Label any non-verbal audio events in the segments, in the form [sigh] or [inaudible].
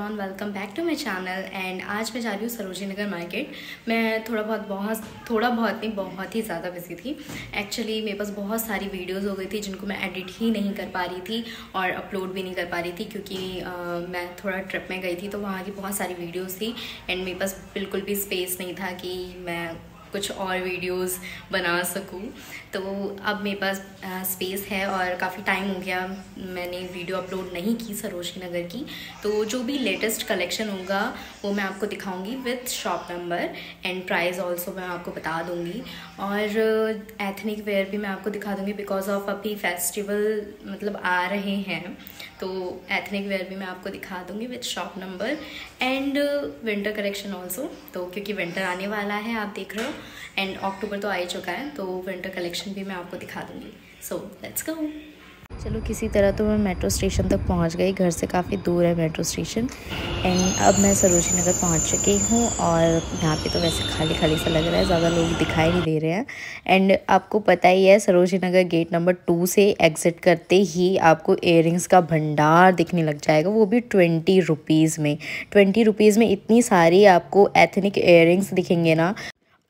everyone welcome back to my channel and आज मैं जा रही हूँ सरोजी नगर मार्केट मैं थोड़ा बहुत बहुत थोड़ा बहुत नहीं बहुत ही ज़्यादा बिजी थी एक्चुअली मेरे पास बहुत सारी वीडियोस हो गई थी जिनको मैं एडिट ही नहीं कर पा रही थी और अपलोड भी नहीं कर पा रही थी क्योंकि आ, मैं थोड़ा ट्रिप में गई थी तो वहाँ की बहुत सारी वीडियोज़ थी एंड मेरे पास बिल्कुल भी स्पेस नहीं था कि मैं कुछ और वीडियोस बना सकूं तो अब मेरे पास स्पेस है और काफ़ी टाइम हो गया मैंने वीडियो अपलोड नहीं की सरोजनी नगर की तो जो भी लेटेस्ट कलेक्शन होगा वो मैं आपको दिखाऊंगी with shop number and price also मैं आपको बता दूंगी और एथनिक वेयर भी मैं आपको दिखा दूंगी बिकॉज ऑफ अभी फेस्टिवल मतलब आ रहे हैं तो एथनिक वेयर भी मैं आपको दिखा दूँगी with shop number and winter collection also तो क्योंकि विंटर आने वाला है आप देख रहे हो एंड अक्टूबर तो आ ही चुका है तो विंटर कलेक्शन भी मैं आपको दिखा दूँगी सो लेट्स गो चलो किसी तरह तो मैं मेट्रो स्टेशन तक पहुंच गई घर से काफ़ी दूर है मेट्रो स्टेशन एंड अब मैं सरोजी नगर पहुंच चुकी हूं और यहाँ पे तो वैसे खाली खाली सा लग रहा है ज़्यादा लोग दिखाई नहीं दे रहे हैं एंड आपको पता ही है Sarojini Nagar gate number two से एग्ज़िट करते ही आपको इयर का भंडार दिखने लग जाएगा वो भी ट्वेंटी रुपीज़ में ट्वेंटी रुपीज़ में इतनी सारी आपको एथनिक इयर दिखेंगे ना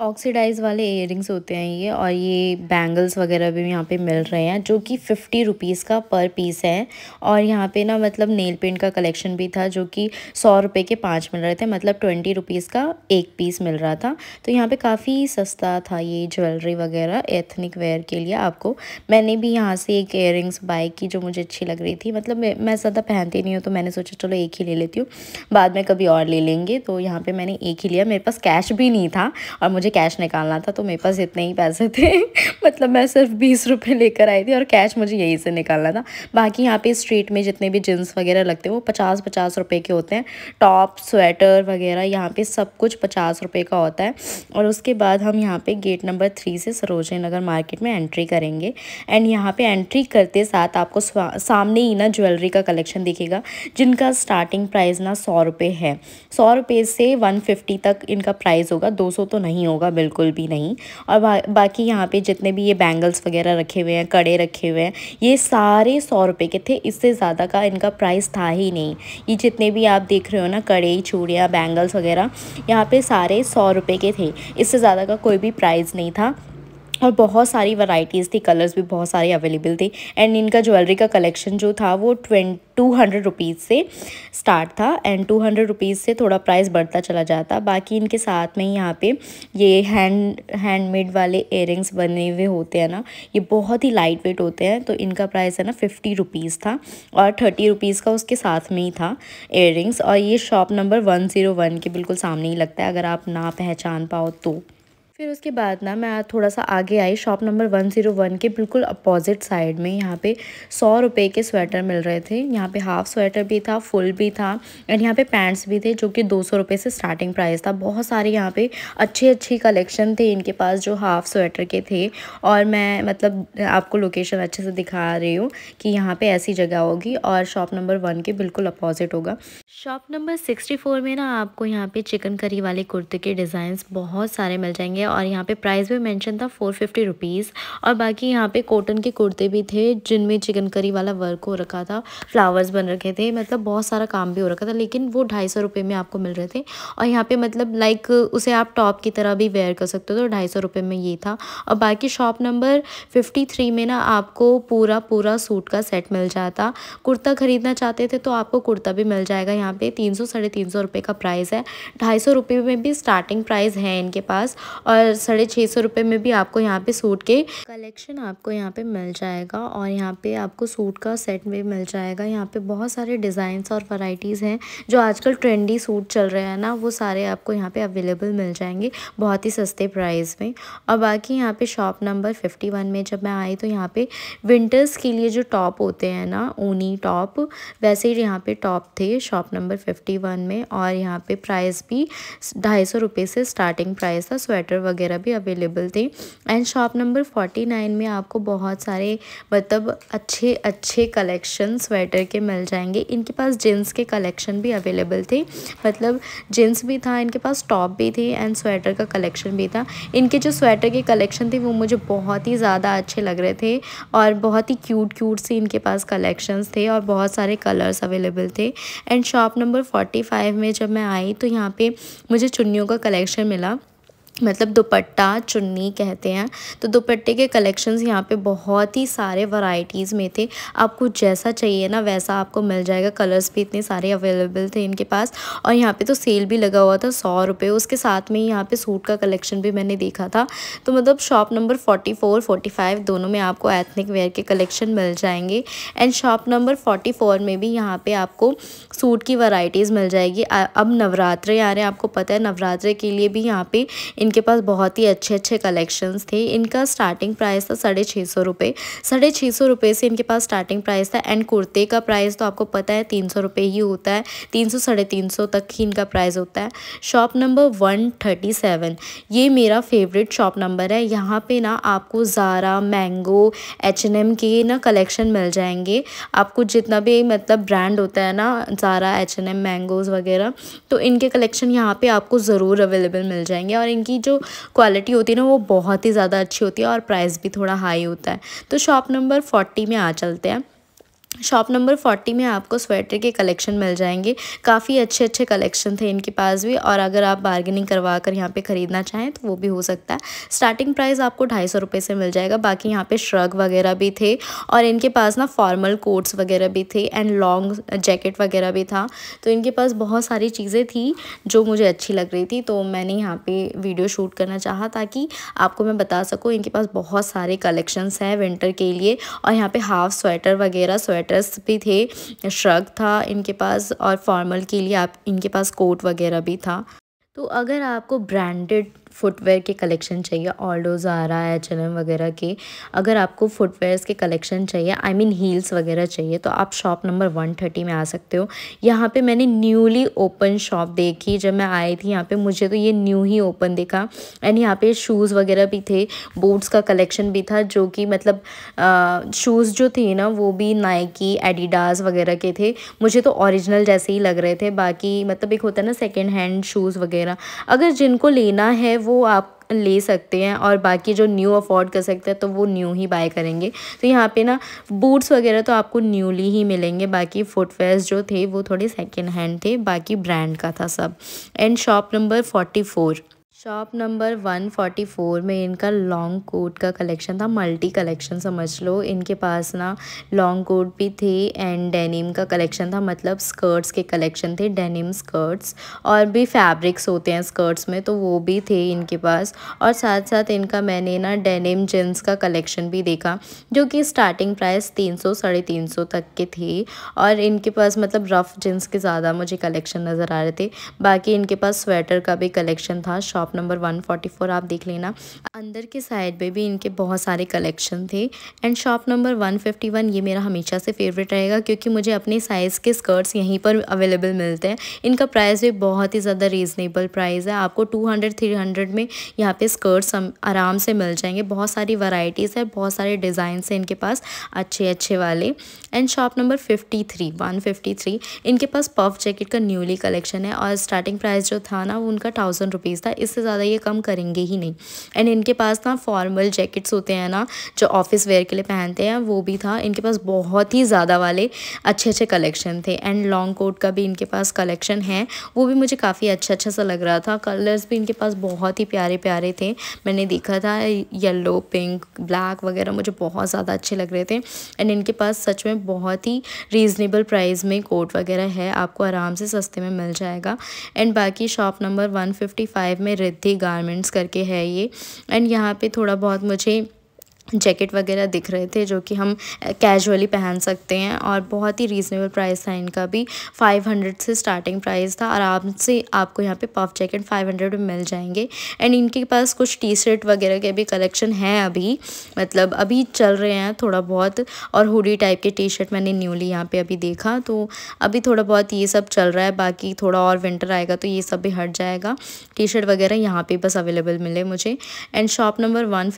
ऑक्सीडाइज वाले इयर होते हैं ये और ये बैंगल्स वगैरह भी यहाँ पे मिल रहे हैं जो कि फ़िफ्टी रुपीज़ का पर पीस है और यहाँ पे ना मतलब नेल पेंट का कलेक्शन भी था जो कि सौ रुपये के पाँच मिल रहे थे मतलब ट्वेंटी रुपीज़ का एक पीस मिल रहा था तो यहाँ पे काफ़ी सस्ता था ये ज्वेलरी वगैरह एथनिक वेयर के लिए आपको मैंने भी यहाँ से एक इयर बाय की जो मुझे अच्छी लग रही थी मतलब मैं ज़्यादा पहनती नहीं हूँ तो मैंने सोचा चलो एक ही ले लेती हूँ बाद में कभी और ले लेंगे तो यहाँ पर मैंने एक ही लिया मेरे पास कैश भी नहीं था और मुझे मुझे कैश निकालना था तो मेरे पास इतने ही पैसे थे [laughs] मतलब मैं सिर्फ बीस रुपये लेकर आई थी और कैश मुझे यहीं से निकालना था बाकी यहाँ पे स्ट्रीट में जितने भी जीन्स वगैरह लगते हैं वो पचास पचास रुपये के होते हैं टॉप स्वेटर वगैरह यहाँ पे सब कुछ पचास रुपये का होता है और उसके बाद हम यहाँ पर गेट नंबर थ्री से सरोजनी नगर मार्केट में एंट्री करेंगे एंड यहाँ पर एंट्री करते साथ आपको सामने ही ना ज्वेलरी का कलेक्शन दिखेगा जिनका स्टार्टिंग प्राइस ना सौ रुपये है सौ रुपये से वन फिफ्टी तक इनका प्राइस होगा दो सौ तो नहीं होगा होगा बिल्कुल भी नहीं और बा, बाकी यहाँ पे जितने भी ये बैंगल्स वगैरह रखे हुए हैं कड़े रखे हुए हैं ये सारे सौ रुपये के थे इससे ज़्यादा का इनका प्राइस था ही नहीं ये जितने भी आप देख रहे हो ना कड़े चूड़ियाँ बैंगल्स वगैरह यहाँ पर सारे सौ रुपये के थे इससे ज़्यादा का कोई भी प्राइस नहीं था और बहुत सारी वैरायटीज़ थी कलर्स भी बहुत सारे अवेलेबल थे एंड इनका ज्वेलरी का कलेक्शन जो था वो ट्वेंट टू हंड्रेड रुपीज़ से स्टार्ट था एंड टू हंड्रेड रुपीज़ से थोड़ा प्राइस बढ़ता चला जाता बाकी इनके साथ में ही यहाँ पे ये हैंड हैंडमेड वाले एयरिंग्स बने हुए होते हैं ना ये बहुत ही लाइट वेट होते हैं तो इनका प्राइस है ना फिफ्टी रुपीज़ था और थर्टी रुपीज़ का उसके साथ में ही था एयरिंग्स और ये shop number one zero one के बिल्कुल सामने ही लगता है अगर आप ना पहचान पाओ तो फिर उसके बाद ना मैं थोड़ा सा आगे आई shop number one zero one के बिल्कुल अपोजिट साइड में यहाँ पे सौ रुपये के स्वेटर मिल रहे थे यहाँ पे हाफ़ स्वेटर भी था फुल भी था एंड यहाँ पे पैंट्स भी थे जो कि दो सौ रुपये से स्टार्टिंग प्राइस था बहुत सारे यहाँ पे अच्छे अच्छी कलेक्शन थे इनके पास जो हाफ़ स्वेटर के थे और मैं मतलब आपको लोकेशन अच्छे से दिखा रही हूँ कि यहाँ पर ऐसी जगह होगी और शॉप नंबर वन के बिल्कुल अपोजिट होगा शॉप नंबर सिक्सटी फोर में ना आपको यहाँ पे चिकन करी वाले कुर्ते के डिज़ाइंस बहुत सारे मिल जाएंगे और यहाँ पे प्राइस भी मेंशन था फोर फिफ्टी रुपीज़ और बाकी यहाँ पे कॉटन के कुर्ते भी थे जिनमें चिकन करी वाला वर्क हो रखा था फ्लावर्स बन रखे थे मतलब बहुत सारा काम भी हो रखा था लेकिन वो ढाई सौ रुपये में आपको मिल रहे थे और यहाँ पर मतलब लाइक उसे आप टॉप की तरह भी वेयर कर सकते हो तो ढाई सौ रुपये में ये था और बाकी शॉप नंबर फिफ्टी थ्री में ना आपको पूरा पूरा सूट का सेट मिल जाता कुर्ता ख़रीदना चाहते थे तो आपको कुर्ता भी मिल जाएगा यहाँ यहाँ पे तीन सौ साढ़े तीन सौ रुपये का प्राइस है ढाई सौ रुपये में भी स्टार्टिंग प्राइस है इनके पास और साढ़े छः सौ रुपये में भी आपको यहाँ पे सूट के कलेक्शन आपको यहाँ पे मिल जाएगा और यहाँ पे आपको सूट का सेट भी मिल जाएगा यहाँ पे बहुत सारे डिज़ाइंस और वराइटीज हैं जो आजकल ट्रेंडी सूट चल रहे हैं ना वो सारे आपको यहाँ पे अवेलेबल मिल जाएंगे बहुत ही सस्ते प्राइस में और बाकी यहाँ पे शॉप नंबर फिफ्टी वन में जब मैं आई तो यहाँ पे विंटर्स के लिए जो टॉप होते हैं ना ऊनी टॉप वैसे ही यहाँ पे टॉप थे shop number number fifty one में और यहाँ पे प्राइस भी ढाई सौ रुपये से स्टार्टिंग प्राइस था स्वेटर वगैरह भी अवेलेबल थे and shop number forty nine में आपको बहुत सारे मतलब अच्छे अच्छे कलेक्शन स्वेटर के मिल जाएंगे इनके पास जेंट्स के कलेक्शन भी अवेलेबल थे मतलब जेंट्स भी था इनके पास टॉप भी थे एंड स्वेटर का कलेक्शन भी था इनके जो स्वेटर के कलेक्शन थे वो मुझे बहुत ही ज़्यादा अच्छे लग रहे थे और बहुत ही क्यूट क्यूट से इनके पास कलेक्शंस थे और बहुत सारे कलर्स अवेलेबल थे and shop shop number forty five में जब मैं आई तो यहाँ पे मुझे चुन्नियों का कलेक्शन मिला मतलब दुपट्टा चुन्नी कहते हैं तो दुपट्टे के कलेक्शंस यहाँ पे बहुत ही सारे वैरायटीज़ में थे आपको जैसा चाहिए ना वैसा आपको मिल जाएगा कलर्स भी इतने सारे अवेलेबल थे इनके पास और यहाँ पे तो सेल भी लगा हुआ था सौ रुपये उसके साथ में ही यहाँ पे सूट का कलेक्शन भी मैंने देखा था तो मतलब shop number forty four forty five दोनों में आपको एथनिक वेयर के कलेक्शन मिल जाएंगे and shop number forty four में भी यहाँ पर आपको सूट की वराइटीज़ मिल जाएगी अब नवरात्रे आ रहे हैं आपको पता है नवरात्र के लिए भी यहाँ पर इनके पास बहुत ही अच्छे अच्छे कलेक्शंस थे इनका स्टार्टिंग प्राइस था साढ़े छः सौ रुपये साढ़े छः सौ रुपये से इनके पास स्टार्टिंग प्राइस था एंड कुर्ते का प्राइस तो आपको पता है तीन सौ रुपये ही होता है तीन सौ साढ़े तीन सौ तक ही इनका प्राइस होता है shop number one thirty seven ये मेरा फेवरेट शॉप नंबर है यहाँ पर ना आपको Zara Mango H N M के ना कलेक्शन मिल जाएंगे आपको जितना भी मतलब ब्रांड होता है ना Zara H N M Mangos वगैरह तो इनके कलेक्शन यहाँ पर आपको ज़रूर अवेलेबल मिल जाएंगे और इनकी जो क्वालिटी होती है ना वो बहुत ही ज़्यादा अच्छी होती है और प्राइस भी थोड़ा हाई होता है तो शॉप नंबर फोर्टी में आ चलते हैं शॉप नंबर फोर्टी में आपको स्वेटर के कलेक्शन मिल जाएंगे काफ़ी अच्छे अच्छे कलेक्शन थे इनके पास भी और अगर आप बार्गेनिंग करवा कर यहाँ पे ख़रीदना चाहें तो वो भी हो सकता है स्टार्टिंग प्राइस आपको ढाई सौ रुपये से मिल जाएगा बाकी यहाँ पे श्रग वगैरह भी थे और इनके पास ना फॉर्मल कोट्स वगैरह भी थे एंड लॉन्ग जैकेट वगैरह भी था तो इनके पास बहुत सारी चीज़ें थी जो मुझे अच्छी लग रही थी तो मैंने यहाँ पर वीडियो शूट करना चाहा ताकि आपको मैं बता सकूँ इनके पास बहुत सारे कलेक्शनस हैं विंटर के लिए और यहाँ पर हाफ स्वेटर वगैरह स्वेटर स्वेटर्स भी थे श्रग था इनके पास और फॉर्मल के लिए आप इनके पास कोट वगैरह भी था तो अगर आपको ब्रांडेड फुटवेयर के कलेक्शन चाहिए ऑल्डो ज़ारा एच एन वगैरह के अगर आपको फुटवेयर्स के कलेक्शन चाहिए आई मीन हील्स वगैरह चाहिए तो आप शॉप नंबर वन थर्टी में आ सकते हो यहाँ पे मैंने न्यूली ओपन शॉप देखी जब मैं आई थी यहाँ पे मुझे तो ये न्यू ही ओपन देखा एंड यहाँ पे शूज़ वगैरह भी थे बूट्स का कलेक्शन भी था जो कि मतलब शूज़ जो थे ना वो भी नाइकी एडिडास वगैरह के थे मुझे तो ऑरिजिनल जैसे ही लग रहे थे बाकी मतलब एक होता है ना सेकेंड हैंड शूज़ वगैरह अगर जिनको लेना है वो आप ले सकते हैं और बाकी जो न्यू अफोर्ड कर सकते हैं तो वो न्यू ही बाय करेंगे तो यहाँ पे ना बूट्स वगैरह तो आपको न्यूली ही मिलेंगे बाकी फुटवेयर्स जो थे वो थोड़े सेकेंड हैंड थे बाकी ब्रांड का था सब and shop number forty four shop number 144 में इनका लॉन्ग कोट का कलेक्शन था मल्टी कलेक्शन समझ लो इनके पास ना लॉन्ग कोट भी थे एंड डेनिम का कलेक्शन था मतलब स्कर्ट्स के कलेक्शन थे डेनिम स्कर्ट्स और भी फैब्रिक्स होते हैं स्कर्ट्स में तो वो भी थे इनके पास और साथ साथ इनका मैंने ना डेनिम जींस का कलेक्शन भी देखा जो कि स्टार्टिंग प्राइस तीन सौ साढ़े तीन सौ तक के थे और इनके पास मतलब रफ़ जीन्स के ज़्यादा मुझे कलेक्शन नज़र आ रहे थे बाकी इनके पास स्वेटर का भी कलेक्शन था शॉप शॉप नंबर 144 आप देख लेना अंदर के साइड पे भी इनके बहुत सारे कलेक्शन थे एंड शॉप नंबर 151 ये मेरा हमेशा से फेवरेट रहेगा क्योंकि मुझे अपने साइज़ के स्कर्ट्स यहीं पर अवेलेबल मिलते हैं इनका प्राइस भी बहुत ही ज़्यादा रीज़नेबल प्राइस है आपको टू हंड्रेड में यहाँ पे स्कर्ट्स आराम से मिल जाएंगे बहुत सारी वराइटीज़ है बहुत सारे डिजाइन हैं इनके पास अच्छे अच्छे वाले and shop number fifty three one fifty three इनके पास पफ जैकेट का न्यूली कलेक्शन है और स्टार्टिंग प्राइस जो था ना वो उनका थाउजेंड रुपीज़ था इस से ज़्यादा ये कम करेंगे ही नहीं एंड इनके पास ना फॉर्मल जैकेट्स होते हैं ना जो ऑफिस वेयर के लिए पहनते हैं वो भी था इनके पास बहुत ही ज़्यादा वाले अच्छे अच्छे कलेक्शन थे एंड लॉन्ग कोट का भी इनके पास कलेक्शन है वो भी मुझे काफ़ी अच्छा अच्छा सा लग रहा था कलर्स भी इनके पास बहुत ही प्यारे प्यारे थे मैंने देखा था येलो पिंक ब्लैक वगैरह मुझे बहुत ज़्यादा अच्छे लग रहे थे एंड इनके पास सच में बहुत ही रीज़नेबल प्राइस में कोट वगैरह है आपको आराम से सस्ते में मिल जाएगा एंड बाकी शॉप नंबर वन में रिद्धि गारमेंट्स करके है ये एंड यहाँ पे थोड़ा बहुत मुझे जैकेट वगैरह दिख रहे थे जो कि हम कैजुअली पहन सकते हैं और बहुत ही रीज़नेबल प्राइस था इनका भी 500 से स्टार्टिंग प्राइस था आराम से आपको यहाँ पे पफ जैकेट 500 में मिल जाएंगे एंड इनके पास कुछ टी शर्ट वगैरह के भी कलेक्शन हैं अभी मतलब अभी चल रहे हैं थोड़ा बहुत और हुडी टाइप के टी शर्ट मैंने न्यूली यहाँ पर अभी देखा तो अभी थोड़ा बहुत ये सब चल रहा है बाकी थोड़ा और विंटर आएगा तो ये सब भी हट जाएगा टी शर्ट वगैरह यहाँ पर बस अवेलेबल मिले मुझे एंड शॉप नंबर वन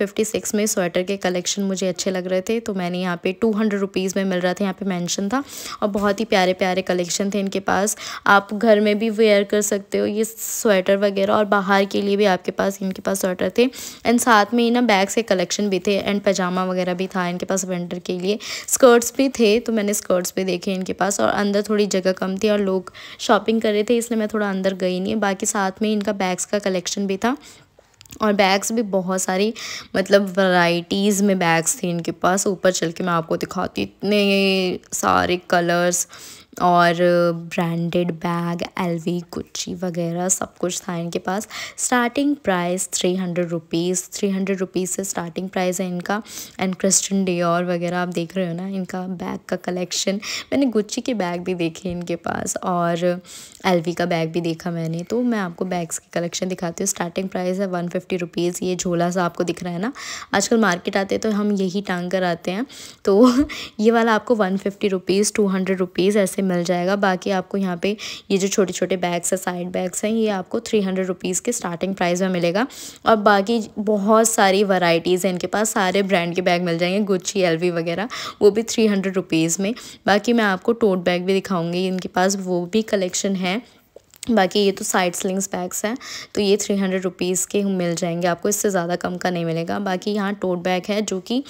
में स्वेटर के कलेक्शन मुझे अच्छे लग रहे थे तो मैंने यहाँ पे टू हंड्रेड रुपीज़ में मिल रहा था यहाँ पे मेंशन था और बहुत ही प्यारे प्यारे कलेक्शन थे इनके पास आप घर में भी वेयर कर सकते हो ये स्वेटर वगैरह और बाहर के लिए भी आपके पास इनके पास स्वेटर थे एंड साथ में ही ना बैग्स के कलेक्शन भी थे एंड पैजामा वगैरह भी था इनके पास विंटर के लिए स्कर्ट्स भी थे तो मैंने स्कर्ट्स भी देखे इनके पास और अंदर थोड़ी जगह कम थी और लोग शॉपिंग कर रहे थे इसलिए मैं थोड़ा अंदर गई नहीं बाकी साथ में इनका बैग्स का कलेक्शन भी था और बैग्स भी बहुत सारी मतलब वैराइटीज़ में बैग्स थे इनके पास ऊपर चल के मैं आपको दिखाती इतने सारे कलर्स और ब्रांडेड बैग एलवी गुच्ची वगैरह सब कुछ था इनके पास starting price three hundred rupees three hundred rupees से स्टार्टिंग प्राइस है इनका एंड क्रिस्टन डियोर वगैरह आप देख रहे हो ना इनका बैग का कलेक्शन मैंने गुच्ची के बैग भी देखे इनके पास और एलवी का बैग भी देखा मैंने तो मैं आपको बैग्स की कलेक्शन दिखाती हूँ स्टार्टिंग प्राइस है वन फिफ्टी रुपीज़ ये झोला सा आपको दिख रहा है ना आजकल मार्केट आते हैं तो हम यही टांग कर आते हैं तो [laughs] ये वाला आपको one fifty rupees two hundred rupees ऐसे मिल जाएगा बाकी आपको यहाँ पे ये जो छोटे छोटे बैग्स हैं साइड बैग्स हैं ये आपको थ्री हंड्रेड रुपीज़ के स्टार्टिंग प्राइस में मिलेगा और बाकी बहुत सारी वैराइटीज़ हैं इनके पास सारे ब्रांड के बैग मिल जाएंगे गुच्ची एल वगैरह वो भी थ्री हंड्रेड रुपीज़ में बाकी मैं आपको टोट बैग भी दिखाऊँगी इनके पास वो भी कलेक्शन है बाकी ये तो साइड स्लिंग्स बैग्स हैं तो ये थ्री हंड्रेड रुपीज़ के मिल जाएंगे आपको इससे ज़्यादा कम का नहीं मिलेगा बाकी यहाँ टोट बैग है जो कि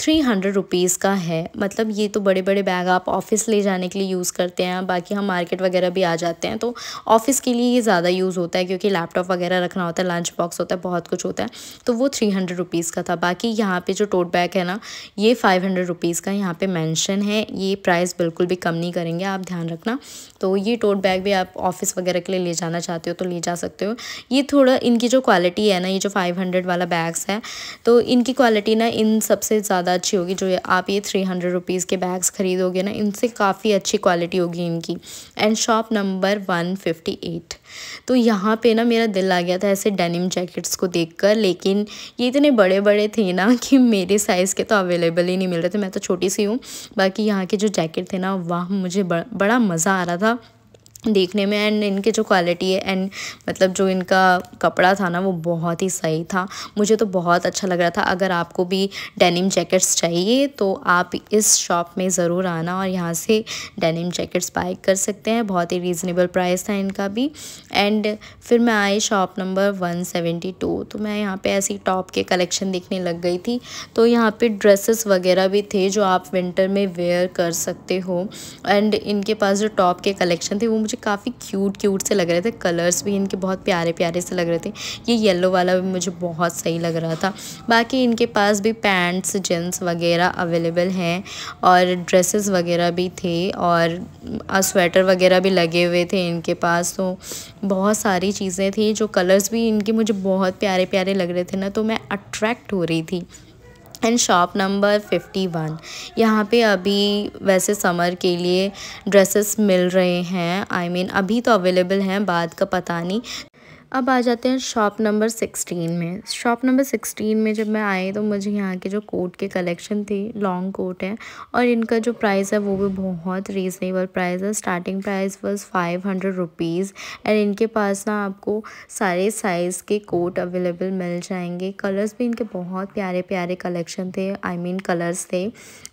थ्री हंड्रेड रुपीज़ का है मतलब ये तो बड़े बड़े बैग आप ऑफ़िस ले जाने के लिए यूज़ करते हैं बाकी हम मार्केट वगैरह भी आ जाते हैं तो ऑफ़िस के लिए ये ज़्यादा यूज़ होता है क्योंकि लैपटॉप वगैरह रखना होता है लंच बॉक्स होता है बहुत कुछ होता है तो वो थ्री हंड्रेड रुपीज़ का था बाकी यहाँ पर जो टोट बैग है ना ये फाइव हंड्रेड रुपीज़ का यहाँ पर मैंशन है ये प्राइस बिल्कुल भी कम नहीं करेंगे आप ध्यान रखना तो ये टोट बैग भी आप ऑफ़िस वगैरह के लिए ले जाना चाहते हो तो ले जा सकते हो ये थोड़ा इनकी जो क्वालिटी है ना ये जो फाइव हंड्रेड वाला बैग्स है तो इनकी क्वालिटी ना इन सबसे ज़्यादा ज़्यादा अच्छी होगी जो आप ये थ्री हंड्रेड रुपीज़ के बैग्स ख़रीदोगे ना इनसे काफ़ी अच्छी क्वालिटी होगी इनकी and shop number one fifty eight तो यहाँ पे ना मेरा दिल आ गया था ऐसे डेनिम जैकेट्स को देखकर लेकिन ये इतने बड़े बड़े थे ना [laughs] कि मेरे साइज़ के तो अवेलेबल ही नहीं मिल रहे थे मैं तो छोटी सी हूँ बाकी यहाँ के जो जैकेट थे ना वाह मुझे बड़ा मज़ा आ रहा था देखने में एंड इनके जो क्वालिटी है एंड मतलब जो इनका कपड़ा था ना वो बहुत ही सही था मुझे तो बहुत अच्छा लग रहा था अगर आपको भी डेनिम जैकेट्स चाहिए तो आप इस शॉप में ज़रूर आना और यहाँ से डेनिम जैकेट्स बाय कर सकते हैं बहुत ही रीज़नेबल प्राइस था इनका भी एंड फिर मैं आई शॉप नंबर वन तो मैं यहाँ पर ऐसी टॉप के कलेक्शन देखने लग गई थी तो यहाँ पर ड्रेसेस वगैरह भी थे जो आप विंटर में वेयर कर सकते हो एंड इनके पास जो टॉप के कलेक्शन थे वो मुझे काफ़ी क्यूट क्यूट से लग रहे थे कलर्स भी इनके बहुत प्यारे प्यारे से लग रहे थे ये येलो वाला भी मुझे बहुत सही लग रहा था बाकी इनके पास भी पैंट्स जेंट्स वगैरह अवेलेबल हैं और ड्रेसेस वगैरह भी थे और स्वेटर वगैरह भी लगे हुए थे इनके पास तो बहुत सारी चीज़ें थी जो कलर्स भी इनके मुझे बहुत प्यारे प्यारे लग रहे थे ना तो मैं अट्रैक्ट हो रही थी and shop number fifty one यहाँ पे अभी वैसे समर के लिए ड्रेसेस मिल रहे हैं आई I मीन mean, अभी तो अवेलेबल हैं बाद का पता नहीं अब आ जाते हैं शॉप नंबर सिक्सटीन में शॉप नंबर सिक्सटीन में जब मैं आई तो मुझे यहाँ के जो कोट के कलेक्शन थे लॉन्ग कोट है और इनका जो प्राइस है वो भी बहुत रीज़नेबल प्राइस है starting price was five hundred rupees and इनके पास ना आपको सारे साइज़ के कोट अवेलेबल मिल जाएंगे कलर्स भी इनके बहुत प्यारे प्यारे कलेक्शन थे I I mean mean, colours थे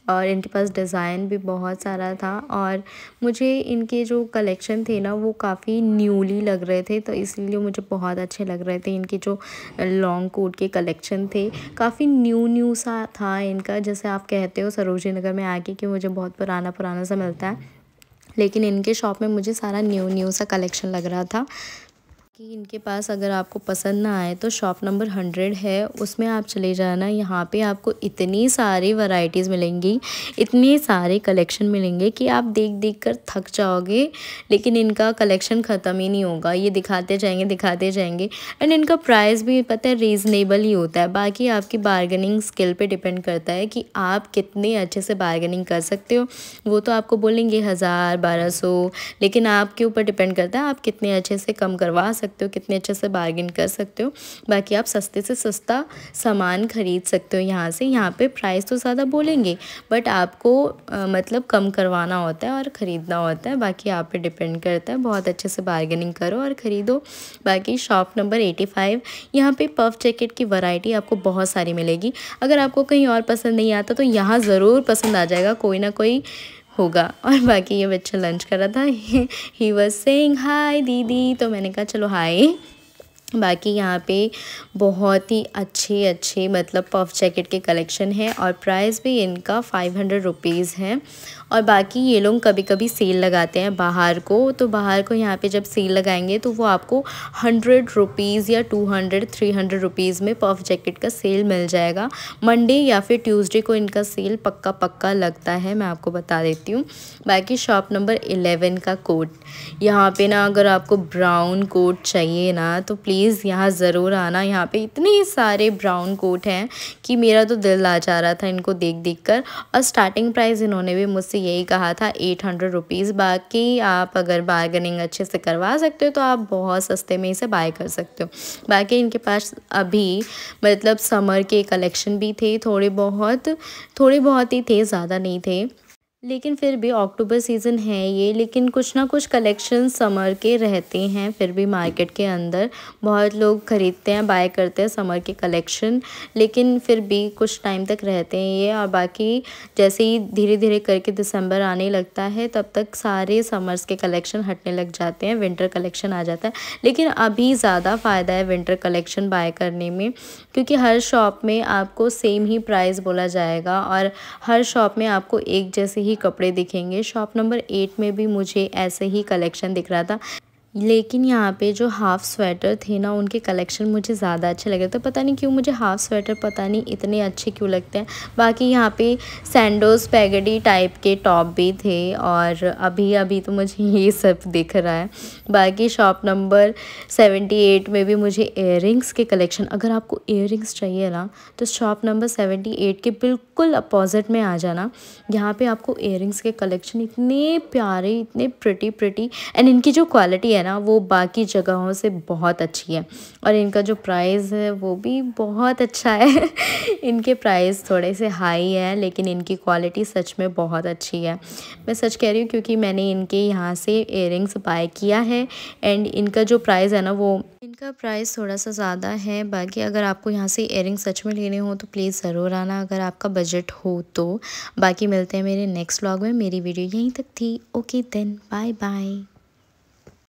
और इनके पास डिज़ाइन भी बहुत सारा था और मुझे इनके जो कलेक्शन थे ना वो काफ़ी न्यूली लग रहे थे तो इसलिए मुझे बहुत अच्छे लग रहे थे इनके जो लॉन्ग कोट के कलेक्शन थे काफ़ी न्यू न्यू सा था इनका जैसे आप कहते हो सरोजी नगर में आके कि मुझे बहुत पुराना पुराना सा मिलता है लेकिन इनके शॉप में मुझे सारा न्यू न्यू सा कलेक्शन लग रहा था कि इनके पास अगर आपको पसंद ना आए तो शॉप नंबर हंड्रेड है उसमें आप चले जाना यहाँ पे आपको इतनी सारी वैरायटीज़ मिलेंगी इतने सारे कलेक्शन मिलेंगे कि आप देख देख कर थक जाओगे लेकिन इनका कलेक्शन ख़त्म ही नहीं होगा ये दिखाते जाएंगे दिखाते जाएंगे एंड इनका प्राइस भी पता है रीज़नेबल ही होता है बाकी आपकी बार्गेनिंग स्किल पर डिपेंड करता है कि आप कितने अच्छे से बार्गेनिंग कर सकते हो वो तो आपको बोलेंगे हज़ार बारह सौ लेकिन आपके ऊपर डिपेंड करता है आप कितने अच्छे से कम करवा सकते सकते हो कितने अच्छे से बार्गिन कर सकते हो बाकी आप सस्ते से सस्ता सामान ख़रीद सकते हो यहाँ से यहाँ पे प्राइस तो ज़्यादा बोलेंगे बट आपको आ, मतलब कम करवाना होता है और ख़रीदना होता है बाकी आप पे डिपेंड करता है बहुत अच्छे से बार्गेनिंग करो और ख़रीदो बाकी शॉप नंबर एटी फाइव यहाँ पर पफ जैकेट की वैरायटी आपको बहुत सारी मिलेगी अगर आपको कहीं और पसंद नहीं आता तो यहाँ ज़रूर पसंद आ जाएगा कोई ना कोई होगा और बाकी ये बच्चा लंच कर रहा था ही वॉज सेंग हाई दीदी तो मैंने कहा चलो हाय बाकी यहाँ पे बहुत ही अच्छे अच्छे मतलब पफ जैकेट के कलेक्शन हैं और प्राइस भी इनका फ़ाइव हंड्रेड रुपीज़ है और बाकी ये लोग कभी कभी सेल लगाते हैं बाहर को तो बाहर को यहाँ पे जब सेल लगाएंगे तो वो आपको हंड्रेड रुपीज़ या two hundred three hundred rupees में पफ जैकेट का सेल मिल जाएगा मंडे या फिर ट्यूजडे को इनका सेल पक्का पक्का लगता है मैं आपको बता देती हूँ बाकी शॉप नंबर एलेवन का कोट यहाँ पर ना अगर आपको ब्राउन कोट चाहिए ना तो प्लीज़ प्लीज़ यहाँ ज़रूर आना यहाँ पे इतने सारे ब्राउन कोट हैं कि मेरा तो दिल आ जा रहा था इनको देख देख कर और स्टार्टिंग प्राइस इन्होंने भी मुझसे यही कहा था एट हंड्रेड रुपीज़ बाकी आप अगर बार्गनिंग अच्छे से करवा सकते हो तो आप बहुत सस्ते में इसे बाय कर सकते हो बाकी इनके पास अभी मतलब समर के कलेक्शन भी थे थोड़े बहुत थोड़े बहुत ही थे ज़्यादा नहीं थे लेकिन फिर भी अक्टूबर सीज़न है ये लेकिन कुछ ना कुछ कलेक्शन समर के रहते हैं फिर भी मार्केट के अंदर बहुत लोग ख़रीदते हैं बाय करते हैं समर के कलेक्शन लेकिन फिर भी कुछ टाइम तक रहते हैं ये और बाकी जैसे ही धीरे धीरे करके दिसंबर आने लगता है तब तक सारे समर्स के कलेक्शन हटने लग जाते हैं विंटर कलेक्शन आ जाता है लेकिन अभी ज़्यादा फ़ायदा है विंटर कलेक्शन बाय करने में क्योंकि हर शॉप में आपको सेम ही प्राइस बोला जाएगा और हर शॉप में आपको एक जैसे ही कपड़े दिखेंगे शॉप नंबर एट में भी मुझे ऐसे ही कलेक्शन दिख रहा था लेकिन यहाँ पे जो हाफ़ स्वेटर थे ना उनके कलेक्शन मुझे ज़्यादा अच्छे लगे तो पता नहीं क्यों मुझे हाफ़ स्वेटर पता नहीं इतने अच्छे क्यों लगते हैं बाकी यहाँ पे सैंडोज पैगडी टाइप के टॉप भी थे और अभी अभी तो मुझे [laughs] ये सब दिख रहा है बाकी शॉप नंबर सेवेंटी एट में भी मुझे एयर के कलेक्शन अगर आपको एयर चाहिए ना तो शॉप नंबर सेवेंटी एट के बिल्कुल अपोजिट में आ जाना यहाँ पर आपको एयर के कलेक्शन इतने प्यारे इतने प्रटी प्रटी एंड इनकी जो क्वालिटी है ना वो बाकी जगहों से बहुत अच्छी है और इनका जो प्राइस है वो भी बहुत अच्छा है [laughs] इनके प्राइस थोड़े से हाई है लेकिन इनकी क्वालिटी सच में बहुत अच्छी है मैं सच कह रही हूँ क्योंकि मैंने इनके यहाँ से एयर बाय किया है एंड इनका जो प्राइस है ना वो इनका प्राइस थोड़ा सा ज़्यादा है बाकी अगर आपको यहाँ से एयर सच में लेने हो तो प्लीज़ ज़रूर आना अगर आपका बजट हो तो बाकी मिलते हैं मेरे नेक्स्ट व्लॉग में मेरी वीडियो यहीं तक थी ओके देन बाय बाय